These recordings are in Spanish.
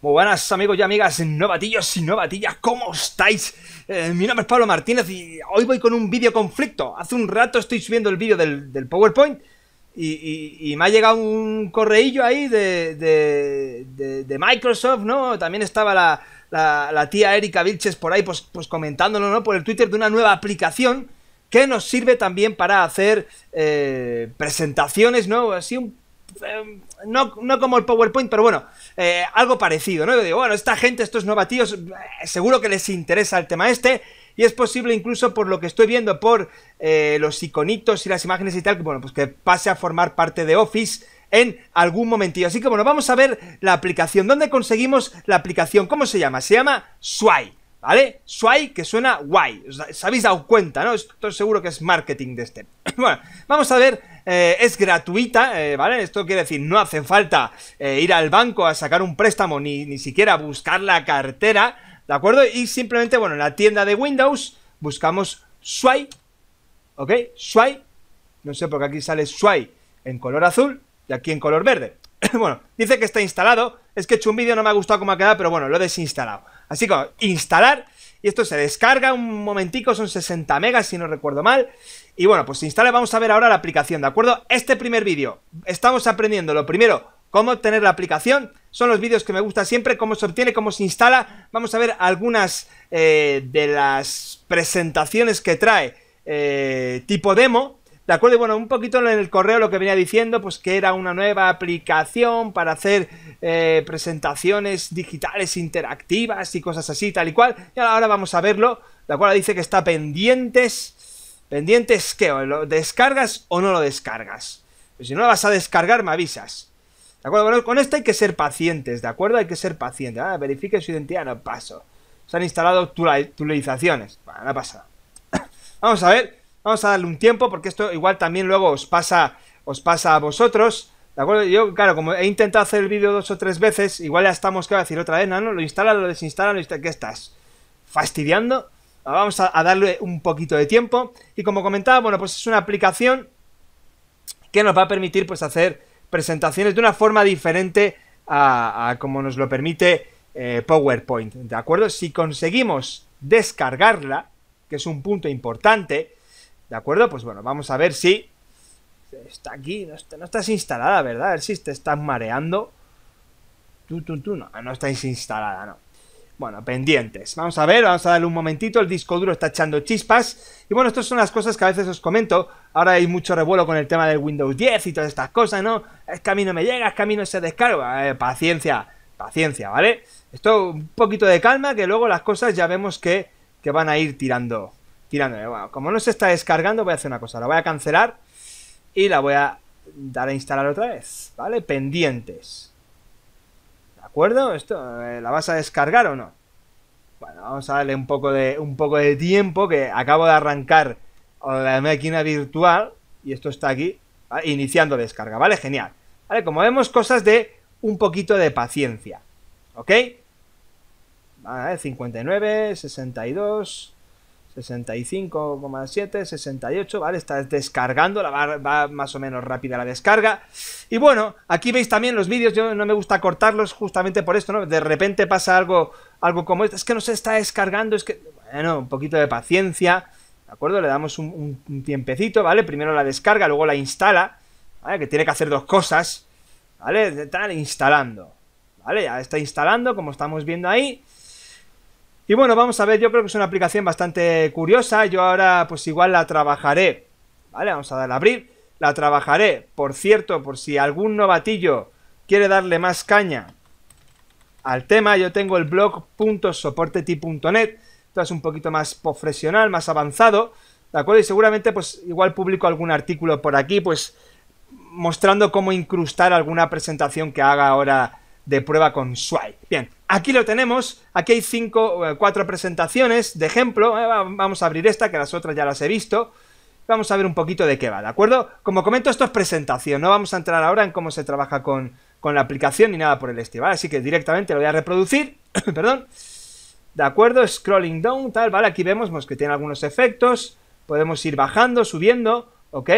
Muy buenas amigos y amigas, novatillos y novatillas, ¿cómo estáis? Eh, mi nombre es Pablo Martínez y hoy voy con un vídeo conflicto. Hace un rato estoy subiendo el vídeo del, PowerPoint y, me ha llegado un correillo ahí de, Microsoft, ¿no? También estaba la, tía Erika Vilches por ahí pues, pues comentándolo, ¿no? Por el Twitter de una nueva aplicación que nos sirve también para hacer eh, presentaciones, ¿no? Así un Em, no, no, como el PowerPoint, pero bueno, eh, algo parecido, ¿no? digo, bueno, esta gente, estos novatíos, eh, seguro que les interesa el tema este, y es posible incluso por lo que estoy viendo, por eh, los iconitos y las imágenes y tal, que bueno, pues que pase a formar parte de Office en algún momentillo. Así que bueno, vamos a ver la aplicación. ¿Dónde conseguimos la aplicación? ¿Cómo se llama? Se llama Swy, ¿Vale? Swy, que suena guay. Os habéis dado cuenta, ¿no? Esto seguro que es marketing de este. bueno, vamos a ver eh, es gratuita, eh, ¿vale? Esto quiere decir, no hace falta eh, ir al banco a sacar un préstamo ni, siquiera buscar la cartera, ¿de acuerdo? Y simplemente, bueno, en la tienda de Windows buscamos sway ¿ok? sway no sé por qué aquí sale sway en color azul y aquí en color verde. bueno, dice que está instalado, es que he hecho un vídeo, no me ha gustado cómo ha quedado, pero bueno, lo he desinstalado. Así que, instalar y esto se descarga un momentico, son 60 megas si no recuerdo mal. Y bueno, pues se instala, vamos a ver ahora la aplicación, ¿de acuerdo? Este primer vídeo, estamos aprendiendo lo primero, cómo obtener la aplicación. Son los vídeos que me gusta siempre, cómo se obtiene, cómo se instala. Vamos a ver algunas eh, de las presentaciones que trae eh, tipo demo ¿De acuerdo? Y bueno, un poquito en el correo lo que venía diciendo, pues que era una nueva aplicación para hacer eh, presentaciones digitales interactivas y cosas así, tal y cual. Y ahora vamos a verlo. ¿De acuerdo? Dice que está pendientes. ¿Pendientes qué? ¿Lo descargas o no lo descargas? Pues si no lo vas a descargar, me avisas. ¿De acuerdo? Bueno, con esto hay que ser pacientes, ¿de acuerdo? Hay que ser pacientes. Ah, verifique su identidad, no paso. Se han instalado actualizaciones. Bueno, no pasa. Vamos a ver Vamos a darle un tiempo porque esto igual también luego os pasa, os pasa a vosotros. ¿De acuerdo? Yo, claro, como he intentado hacer el vídeo dos o tres veces, igual ya estamos, que va a decir otra vez, ¿no? Lo instala, lo desinstala, lo instala, ¿qué estás? ¿Fastidiando? vamos a, darle un poquito de tiempo. Y como comentaba, bueno, pues es una aplicación que nos va a permitir, pues, hacer presentaciones de una forma diferente a, como nos lo permite eh, PowerPoint, ¿de acuerdo? Si conseguimos descargarla, que es un punto importante, ¿De acuerdo? Pues bueno, vamos a ver si... Está aquí, no, estás instalada, ¿verdad? A ver si te estás mareando. Tú, tú, tú, no, no estáis instalada, no. Bueno, pendientes. Vamos a ver, vamos a darle un momentito. El disco duro está echando chispas. Y bueno, estas son las cosas que a veces os comento. Ahora hay mucho revuelo con el tema del Windows 10 y todas estas cosas, ¿no? Es camino me llega, es camino se descarga. paciencia, paciencia, ¿vale? Esto, un poquito de calma, que luego las cosas ya vemos que, que van a ir tirando tirándole. Bueno, como no se está descargando, voy a hacer una cosa. La voy a cancelar y la voy a dar a instalar otra vez, ¿vale? Pendientes. ¿De acuerdo? Esto, eh, ¿La vas a descargar o no? Bueno, vamos a darle un poco de, un poco de tiempo que acabo de arrancar la máquina virtual y esto está aquí, iniciando descarga, ¿vale? Genial. ¿Vale? Como vemos, cosas de un poquito de paciencia, ¿ok? Vale, 59, 62... 65,7, 68, ¿vale? Está descargando, la va, más o menos rápida la descarga. Y bueno, aquí veis también los vídeos, yo no me gusta cortarlos justamente por esto, ¿no? De repente pasa algo, algo como esto, es que no se está descargando, es que, bueno, un poquito de paciencia, ¿de acuerdo? Le damos un, tiempecito, ¿vale? Primero la descarga, luego la instala, ¿vale? Que tiene que hacer dos cosas, ¿vale? Están instalando, ¿vale? Ya está instalando, como estamos viendo ahí. Y bueno, vamos a ver, yo creo que es una aplicación bastante curiosa. Yo ahora pues igual la trabajaré. Vale, vamos a darle a abrir. La trabajaré. Por cierto, por si algún novatillo quiere darle más caña al tema, yo tengo el blog.soporteti.net. Esto es un poquito más profesional, más avanzado. ¿De acuerdo? Y seguramente pues igual publico algún artículo por aquí, pues mostrando cómo incrustar alguna presentación que haga ahora de prueba con Swipe. Bien, Aquí lo tenemos, aquí hay cinco, eh, cuatro presentaciones de ejemplo, eh, vamos a abrir esta que las otras ya las he visto, vamos a ver un poquito de qué va, ¿de acuerdo? Como comento, esto es presentación, no vamos a entrar ahora en cómo se trabaja con, la aplicación ni nada por el estilo, ¿vale? Así que directamente lo voy a reproducir, perdón, ¿de acuerdo? Scrolling down, tal, ¿vale? Aquí vemos pues, que tiene algunos efectos, podemos ir bajando, subiendo, ¿ok?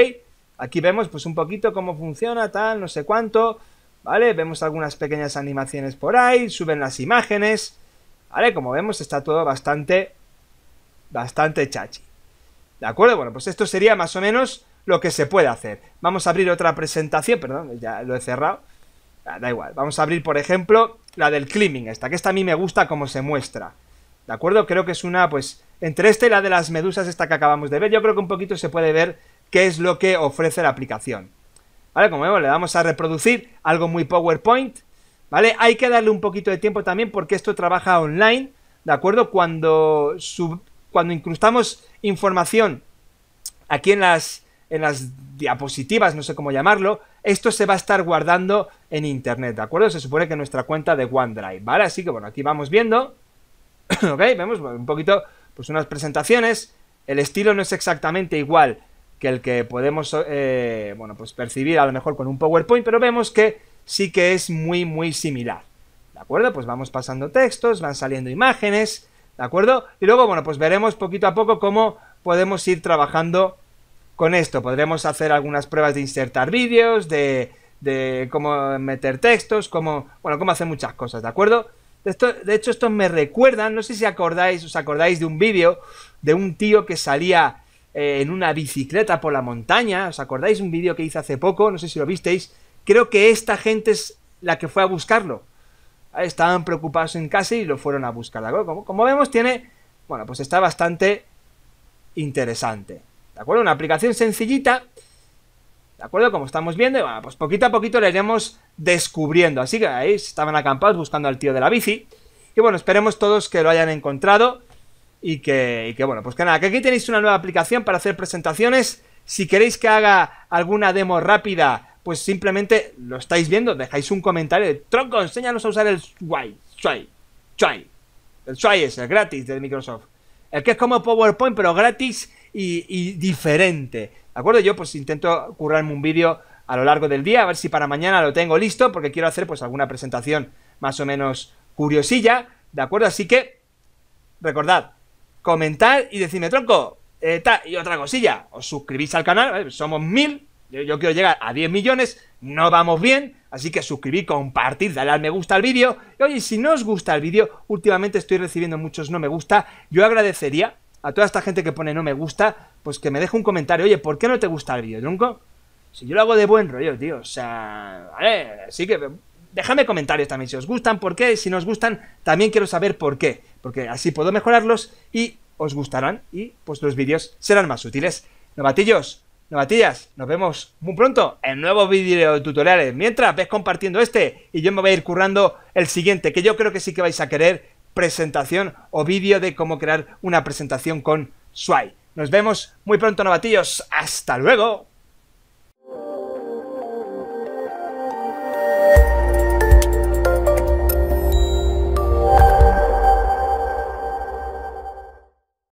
Aquí vemos pues un poquito cómo funciona, tal, no sé cuánto, ¿vale? Vemos algunas pequeñas animaciones por ahí, suben las imágenes, ¿vale? Como vemos está todo bastante, bastante chachi. ¿De acuerdo? Bueno, pues esto sería más o menos lo que se puede hacer. Vamos a abrir otra presentación, perdón, ya lo he cerrado. Ah, da igual, vamos a abrir por ejemplo la del climbing, esta, que esta a mí me gusta como se muestra. ¿De acuerdo? Creo que es una, pues, entre esta y la de las medusas, esta que acabamos de ver, yo creo que un poquito se puede ver qué es lo que ofrece la aplicación. ¿vale? Como vemos, le vamos a reproducir algo muy PowerPoint, ¿vale? Hay que darle un poquito de tiempo también porque esto trabaja online, ¿de acuerdo? Cuando, cuando incrustamos información aquí en las, en las diapositivas, no sé cómo llamarlo, esto se va a estar guardando en internet, ¿de acuerdo? Se supone que nuestra cuenta de OneDrive, ¿vale? Así que bueno, aquí vamos viendo, ¿ok? Vemos un poquito, pues unas presentaciones, el estilo no es exactamente igual que el que podemos eh, bueno, pues percibir a lo mejor con un PowerPoint, pero vemos que sí que es muy, muy similar. ¿De acuerdo? Pues vamos pasando textos, van saliendo imágenes, ¿de acuerdo? Y luego, bueno, pues veremos poquito a poco cómo podemos ir trabajando con esto. Podremos hacer algunas pruebas de insertar vídeos, de, cómo meter textos, cómo, bueno, cómo hacer muchas cosas, ¿de acuerdo? De, de hecho, esto me recuerda, no sé si acordáis, os acordáis de un vídeo de un tío que salía eh, en una bicicleta por la montaña. ¿Os acordáis un vídeo que hice hace poco? No sé si lo visteis. Creo que esta gente es la que fue a buscarlo. Eh, estaban preocupados en casa y lo fueron a buscar. Como, como vemos, tiene. Bueno, pues está bastante interesante. ¿De acuerdo? Una aplicación sencillita. ¿De acuerdo? Como estamos viendo, pues poquito a poquito la iremos descubriendo. Así que ahí estaban acampados buscando al tío de la bici. Y bueno, esperemos todos que lo hayan encontrado y que, bueno, pues que nada, que aquí tenéis una nueva aplicación para hacer presentaciones. Si queréis que haga alguna demo rápida, pues simplemente lo estáis viendo, dejáis un comentario de tronco, enséñanos a usar el Sway, Sway, Sway. El Sway es el gratis de Microsoft. El que es como PowerPoint, pero gratis y, y diferente. ¿De acuerdo? Yo pues intento currarme un vídeo a lo largo del día, a ver si para mañana lo tengo listo, porque quiero hacer pues alguna presentación más o menos curiosilla, ¿de acuerdo? Así que recordad, comentar y decirme, tronco, eh, y otra cosilla, os suscribís al canal, somos mil, yo, quiero llegar a 10 millones, no vamos bien, así que suscribir, compartir dale al me gusta al vídeo, y oye, si no os gusta el vídeo, últimamente estoy recibiendo muchos no me gusta, yo agradecería a toda esta gente que pone no me gusta, pues que me deje un comentario, oye, ¿por qué no te gusta el vídeo, tronco? Si yo lo hago de buen rollo, tío, o sea, vale, así que déjame comentarios también si os gustan, por qué, si no os gustan, también quiero saber por qué porque así puedo mejorarlos y os gustarán y pues los vídeos serán más útiles. Novatillos, novatillas, nos vemos muy pronto en nuevos vídeos tutoriales. Mientras, ves compartiendo este y yo me voy a ir currando el siguiente, que yo creo que sí que vais a querer presentación o vídeo de cómo crear una presentación con Sway. Nos vemos muy pronto, novatillos. ¡Hasta luego!